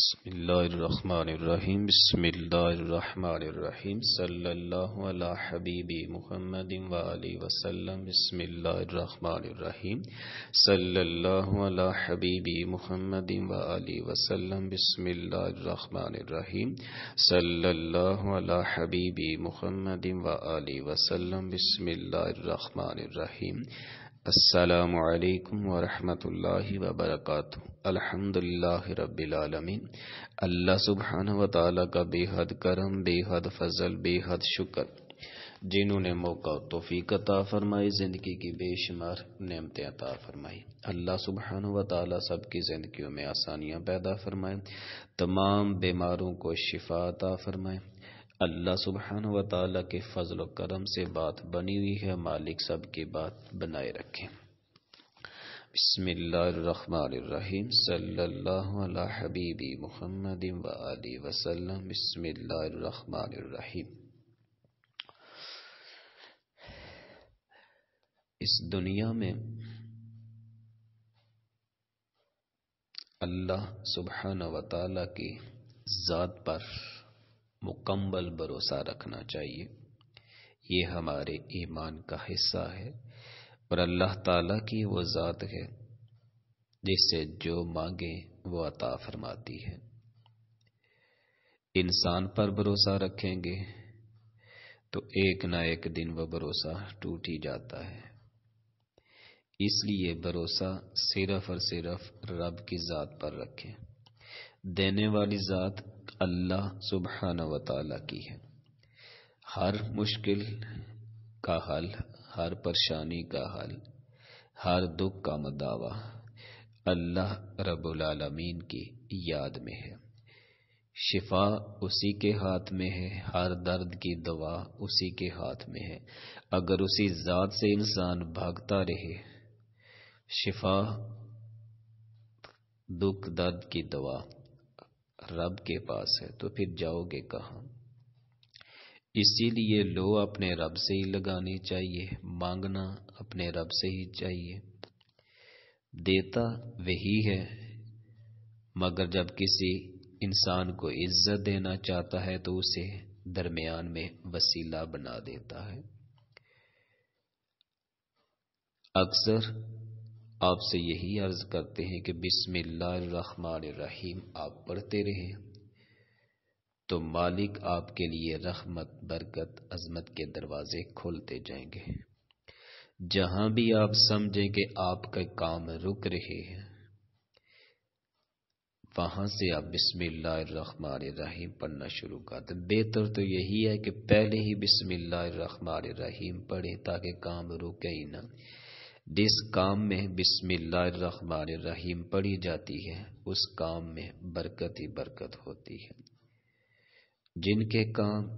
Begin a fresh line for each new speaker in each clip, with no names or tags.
बसमीम बसमीम सल्ला हबीबी मोहम्मद वाली वसलम बसमीम सल्ला हबीबी मोहम्मद वाली वसलम बसमीम सल्ला हबीबी मोहम्मद वाली वसलम बसमीम अस्सलाम वालेकुम वरहमतुल्लाहि व बरकातहू अल्हम्दुलिल्लाहि रब्बिल आलमीन अल्लाह सुबहान व ताला का बेहद करम बेहद फजल बेहद शुक्र जिन्होंने मौका तोफ़ीक अता फरमाई ज़िंदगी की बेशुमार नेमतें अता फरमाई अल्लाह सुबहान व ताली सबकी ज़िंदगियों में आसानियाँ पैदा फरमाए तमाम बीमारों को शिफा अता फरमाए अल्लाह सुबहान व ताली के फजल करम से बात बनी हुई है मालिक सब की बात बनाए रखें बसमीम सल्ला हबीबी मोहम्मद वसल्लम बसमीम इस दुनिया में अल्लाह सुबहान व ताली की ज़ात पर मुकम्मल भरोसा रखना चाहिए ये हमारे ईमान का हिस्सा है और अल्लाह ताला की वो ज़ात है जिससे जो मांगे वो अता फरमाती है इंसान पर भरोसा रखेंगे तो एक ना एक दिन वह भरोसा टूट ही जाता है इसलिए भरोसा सिर्फ और सिर्फ रब की ज़ात पर रखें देने वाली ज़ात अल्लाह सुबहान वाल की है हर मुश्किल का हल हर परेशानी का हल हर दुख का मदावा अल्लाह रबालमीन की याद में है शिफा उसी के हाथ में है हर दर्द की दवा उसी के हाथ में है अगर उसी ज़ात से इंसान भागता रहे शिफा दुख दर्द की दवा रब के पास है तो फिर जाओगे कहाँ इसीलिए लो अपने रब से ही लगानी चाहिए मांगना अपने रब से ही चाहिए देता वही है मगर जब किसी इंसान को इज्जत देना चाहता है तो उसे दरमियान में वसीला बना देता है अक्सर आपसे यही अर्ज करते हैं कि रहीम आप पढ़ते रहें तो मालिक आपके लिए रहमत बरकत अजमत के दरवाजे खोलते जाएंगे जहां भी आप समझें कि आपका काम रुक रहे हैं वहां से आप रहीम पढ़ना शुरू कर दें बेहतर तो यही है कि पहले ही रहीम पढ़ें ताकि काम रुके ही ना जिस काम में बिस्मिल्लाहिर्रहमानिर्रहीम पढ़ी जाती है उस काम में बरकत ही बरकत होती है जिनके काम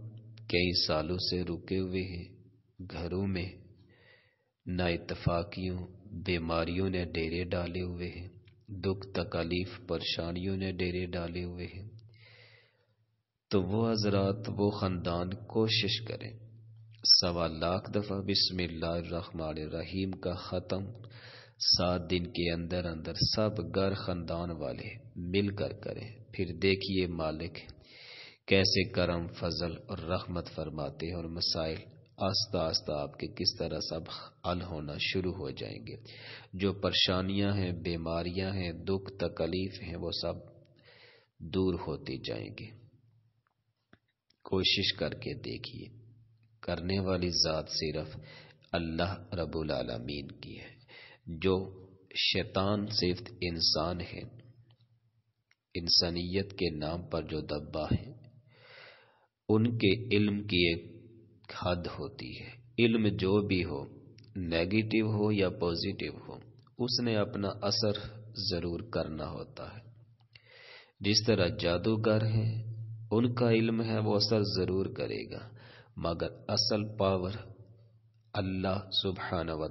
कई सालों से रुके हुए हैं घरों में नाइतफाकियों बीमारियों ने डेरे डाले हुए हैं दुख तकालीफ परेशानियों ने डेरे डाले हुए हैं तो वो हजरात वो ख़ानदान कोशिश करें सवा लाख दफ़ा बिस्मिल्लाहिर्रहमानिर्रहीम का ख़त्म सात दिन के अंदर अंदर सब घर ख़ानदान वाले मिलकर करें फिर देखिए मालिक कैसे करम फजल और रहमत फरमाते हैं और मसाइल आस्ता आस्ता आपके किस तरह सब हल होना शुरू हो जाएंगे जो परेशानियां हैं बीमारियां हैं दुख तकलीफ हैं वो सब दूर होती जाएंगी कोशिश करके देखिए करने वाली ज़ात सिर्फ अल्लाह रब्बुल आलमीन की है जो शैतान सिर्फ इंसान है इंसानियत के नाम पर जो दब्बा है उनके इल्म की एक हद होती है इल्म जो भी हो नेगेटिव हो या पॉजिटिव हो उसने अपना असर ज़रूर करना होता है जिस तरह जादूगर हैं उनका इल्म है वो असर ज़रूर करेगा मगर असल पावर अल्लाह सुबहान व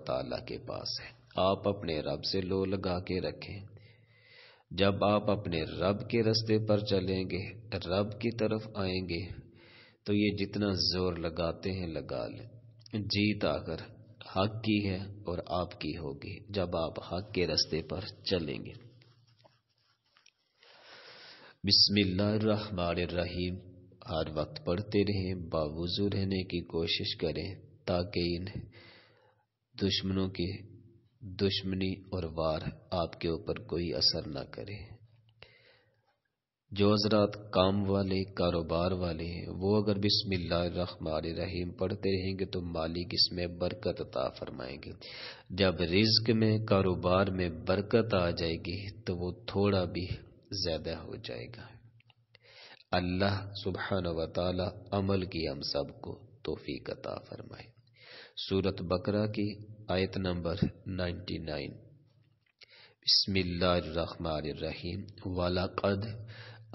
के पास है आप अपने रब से लो लगा के रखें जब आप अपने रब के रास्ते पर चलेंगे रब की तरफ आएंगे तो ये जितना जोर लगाते हैं लगा लें जीत आकर हक की है और आपकी होगी जब आप हक के रास्ते पर चलेंगे बिस्मिल्लाह रहमान रहीम हर वक्त पढ़ते रहें बावजू रहने की कोशिश करें ताकि इन दुश्मनों की दुश्मनी और वार आपके ऊपर कोई असर ना करे जो हजरात काम वाले कारोबार वाले हैं वो अगर बिस्मिल्लाहिर्रहमानिर्रहीम पढ़ते रहेंगे तो मालिक इसमें बरकत अता फरमाएंगे जब रिज्क में कारोबार में बरकत आ जाएगी तो वो थोड़ा भी ज़्यादा हो जाएगा अल्लाह सुबहान वाली अमल की हम सब को तोहफी कता फरमाए सूरत बकरा की आयत नंबर 99 नाइन वलकद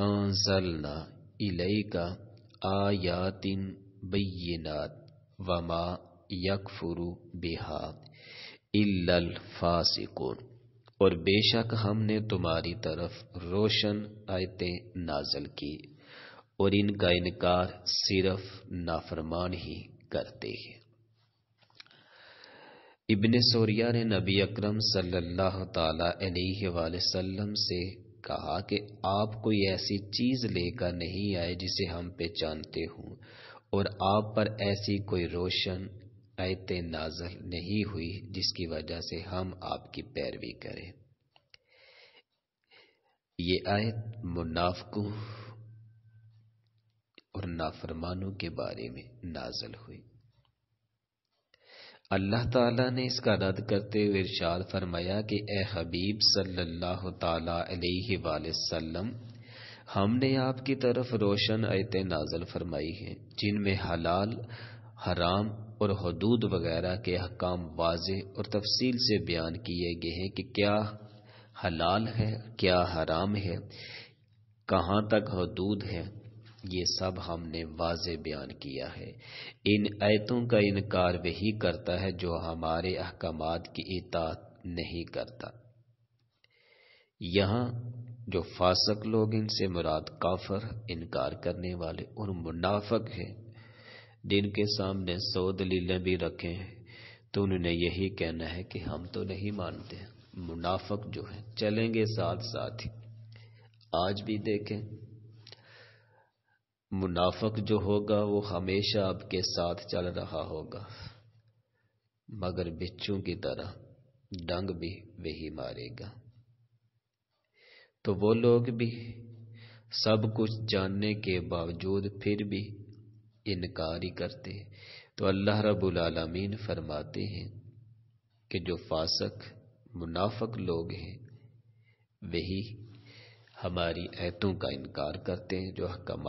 अंजलना इलैका आयातिन बय्यिनात वमा यकफुरु बिहा इल्लल फासिकून और बेशक हमने तुम्हारी तरफ रोशन आयतें नाजल की और इनका इनकार सिर्फ नाफरमान ही करते हैं इबन सोरिया ने नबी अकरम सल्लल्लाहु अलैहि से कहा कि आप कोई ऐसी चीज लेकर नहीं आए जिसे हम पहचानते हों और आप पर ऐसी कोई रोशन आयत नाजल नहीं हुई जिसकी वजह से हम आपकी पैरवी करें ये आयत मुनाफकू और नाफरमानों के बारे में नाजल हुई अल्लाह ताला ने इसका रद्द करते हुए इरशाद फरमाया कि ए हबीब सल्लल्लाहु ताला अलैहि वसल्लम हमने आपकी तरफ रोशन आयतें नाजल फरमाई हैं जिनमें हलाल हराम और हदूद वगैरह के हकाम वाजे और तफसील से बयान किए गए हैं कि क्या हलाल है क्या हराम है कहाँ तक हदूद है ये सब हमने वाज बयान किया है इन आयतों का इनकार वही करता है जो हमारे अहकाम की इतात नहीं करता यहाँ जो फासक लोग इनसे मुराद काफर इनकार करने वाले और मुनाफक हैं जिनके सामने सौ दलीलें भी रखे हैं तो उन्होंने यही कहना है कि हम तो नहीं मानते मुनाफक जो है चलेंगे साथ साथ ही आज भी देखें मुनाफक जो होगा वो हमेशा आपके साथ चल रहा होगा मगर बिच्छू की तरह डंग भी वही मारेगा तो वो लोग भी सब कुछ जानने के बावजूद फिर भी इनकार ही करते तो अल्लाह रब्बुल आलमीन फरमाते हैं कि जो फासक मुनाफक लोग हैं वही हमारी ऐतों का इनकार करते हैं जो अहकाम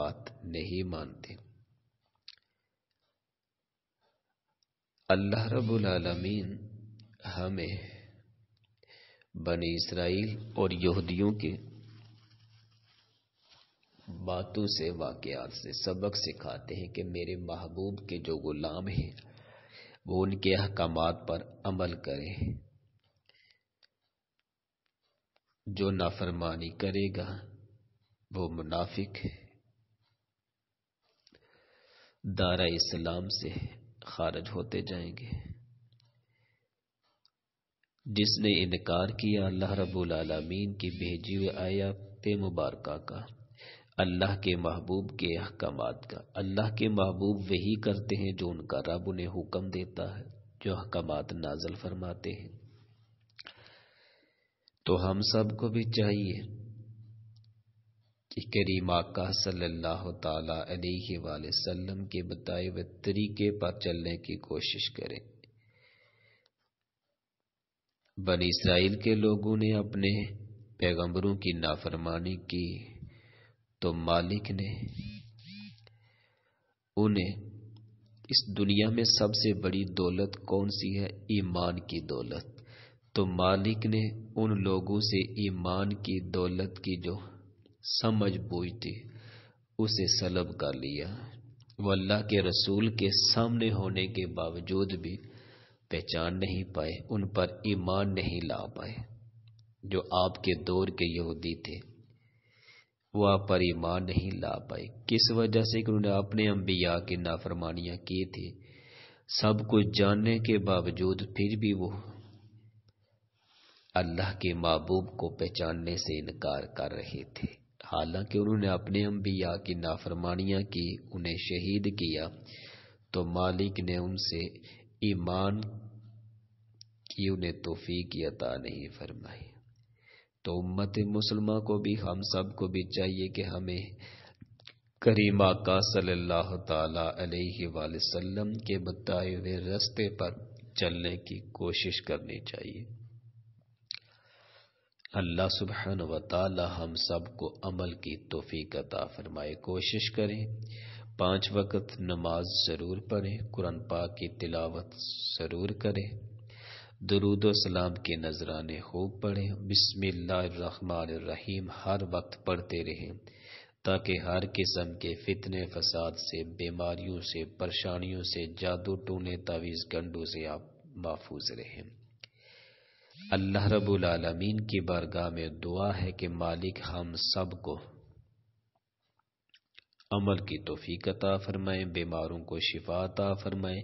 नहीं मानते अल्लाह रब्बुल आलमीन हमें बने इसराइल और यहूदियों के बातों से वाकयात से सबक सिखाते हैं कि मेरे महबूब के जो गुलाम हैं वो उनके अहकाम पर अमल करें जो नाफरमानी करेगा वो मुनाफिक है दारा इस्लाम से खारज होते जाएंगे जिसने इनकार किया अल्लाह रब्बुल आलमीन की भेजी हुई आयत मुबारक का अल्लाह के महबूब के अहकाम का अल्लाह के महबूब वही करते हैं जो उनका रब उन्हें हुक्म देता है जो अहकाम नाजल फरमाते हैं तो हम सबको भी चाहिए कि करीम आका सल्लल्लाहु अलैहि वसल्लम के बताए हुए तरीके पर चलने की कोशिश करें बन इसराइल के लोगों ने अपने पैगंबरों की नाफरमानी की तो मालिक ने उन्हें इस दुनिया में सबसे बड़ी दौलत कौन सी है ईमान की दौलत तो मालिक ने उन लोगों से ईमान की दौलत की जो समझ बूझ थी उसे सलब कर लिया वो अल्लाह के रसूल के सामने होने के बावजूद भी पहचान नहीं पाए उन पर ईमान नहीं ला पाए जो आपके दौर के यहूदी थे वह पर ईमान नहीं ला पाए किस वजह से कि उन्होंने अपने अम्बिया की नाफरमानियां की थी सब कुछ जानने के बावजूद फिर भी वो अल्लाह के महबूब को पहचानने से इनकार कर रहे थे हालांकि उन्होंने अपने अम्बिया की नाफरमानियां की उन्हें शहीद किया तो मालिक ने उनसे ईमान की उन्हें तोफीक की अता नहीं फरमाई तो उम्मत मुसलमा को भी हम सब को भी चाहिए कि हमें करीमा का सल्लल्लाहु अलैहि के बताए हुए रस्ते पर चलने की कोशिश करनी चाहिए अल्लाह सुबहान वाली हम सबको अमल की तोफ़ी अता फरमाए कोशिश करें पांच वक्त नमाज ज़रूर पढ़ें कुरान पाक की तिलावत ज़रूर करें दरूद सलाम के नजराने खूब पढ़ें बिसमीम हर वक्त पढ़ते रहें ताकि हर किस्म के फितने फसाद से बीमारियों से परेशानियों से जादू टूने तावीज़ गंडों से आप महफूज रहें अल्लाह रब्बुल आलमीन की बारगाह में दुआ है कि मालिक हम सब को अमल की तोफीक अता फरमाए बीमारों को शिफा अता फरमाए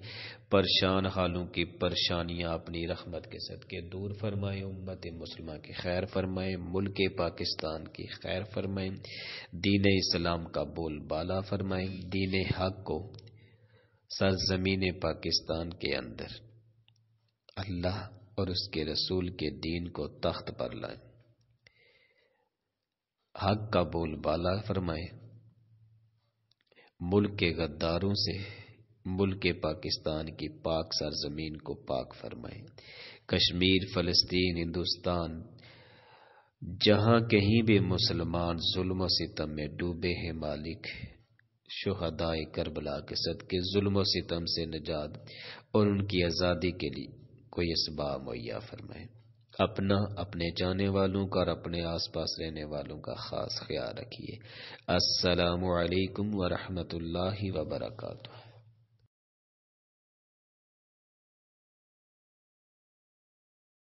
परेशान हालों की परेशानियां अपनी रहमत के सदके दूर फरमाए उम्मत मुसलमान की खैर फरमाए मुल्क पाकिस्तान की खैर फरमाए दीन इस्लाम का बोल बाला फरमाए दीन हक को सरजमीन पाकिस्तान के अंदर अल्लाह और उसके रसूल के दीन को तख्त पर लाए हक का बोलबाला फरमाए मुल्क के गद्दारों से मुल्क के पाकिस्तान की पाक सरजमीन को पाक फरमाए कश्मीर फलस्तीन हिंदुस्तान जहाँ कहीं भी मुसलमान जुल्म सितम में डूबे हैं मालिक शुहदाय करबला के सद के जुल्म सितम से निजात और उनकी आज़ादी के लिए कोई इसबा मुहैया फरमाए अपना अपने जाने वालों का और अपने आसपास रहने वालों का खास ख्याल रखिए अस्सलाम वरहमत व रहमतुल्लाहि व